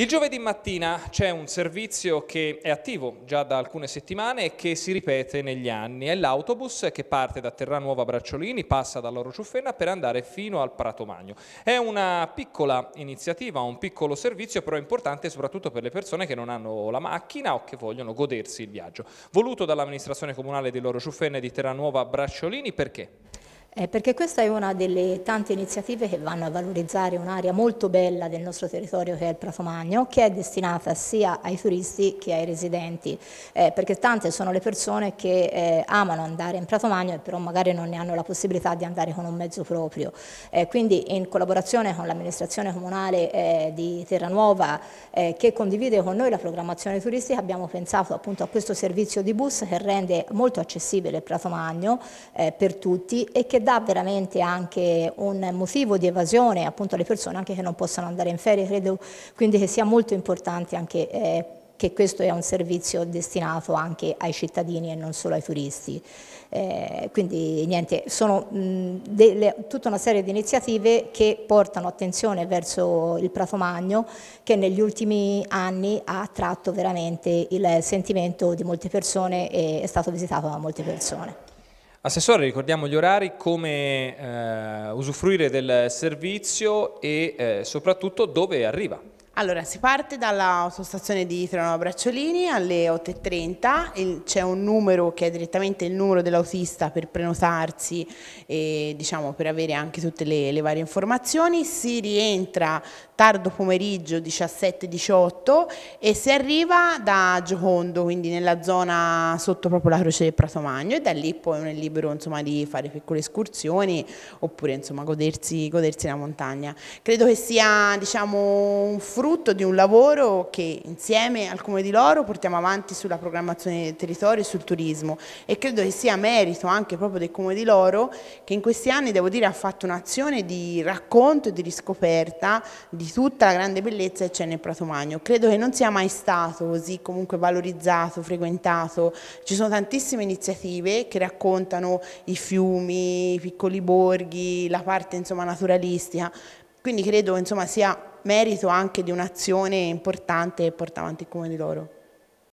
Il giovedì mattina c'è un servizio che è attivo già da alcune settimane e che si ripete negli anni. È l'autobus che parte da Terranuova Bracciolini, passa dall'Oro Ciuffenna per andare fino al Prato Magno. È una piccola iniziativa, un piccolo servizio, però importante soprattutto per le persone che non hanno la macchina o che vogliono godersi il viaggio. Voluto dall'amministrazione comunale dell'Oro Loro Ciuffenna e di Terranuova Bracciolini perché? Eh, perché questa è una delle tante iniziative che vanno a valorizzare un'area molto bella del nostro territorio che è il Prato Magno, che è destinata sia ai turisti che ai residenti, eh, perché tante sono le persone che eh, amano andare in Prato Magno e però magari non ne hanno la possibilità di andare con un mezzo proprio. Eh, quindi in collaborazione con l'amministrazione comunale eh, di Terranuova eh, che condivide con noi la programmazione turistica abbiamo pensato appunto a questo servizio di bus che rende molto accessibile il Prato Magno per tutti e che perché dà veramente anche un motivo di evasione appunto alle persone anche che non possono andare in ferie, credo quindi che sia molto importante anche eh, che questo è un servizio destinato anche ai cittadini e non solo ai turisti. Eh, quindi niente, sono mh, delle, tutta una serie di iniziative che portano attenzione verso il Prato Magno che negli ultimi anni ha attratto veramente il sentimento di molte persone e è stato visitato da molte persone. Assessore, ricordiamo gli orari, come eh, usufruire del servizio e eh, soprattutto dove arriva. Allora, si parte dalla autostazione di Trano Bracciolini alle 8.30, c'è un numero che è direttamente il numero dell'autista per prenotarsi e diciamo, per avere anche tutte le, le, varie informazioni, si rientra tardo pomeriggio 17-18 e si arriva da Giocondo, quindi nella zona sotto proprio la Croce del Prato Magno e da lì poi uno è libero insomma, di fare piccole escursioni oppure insomma, godersi, godersi la montagna. Credo che sia diciamo, un frutto frutto di un lavoro che insieme al Comune di Loro portiamo avanti sulla programmazione del territorio e sul turismo e credo che sia merito anche proprio del Comune di Loro che in questi anni devo dire ha fatto un'azione di racconto e di riscoperta di tutta la grande bellezza che c'è nel Prato Magno. Credo che non sia mai stato così comunque valorizzato, frequentato, ci sono tantissime iniziative che raccontano i fiumi, i piccoli borghi, la parte insomma naturalistica, quindi credo insomma sia merito anche di un'azione importante che porta avanti il di Loro.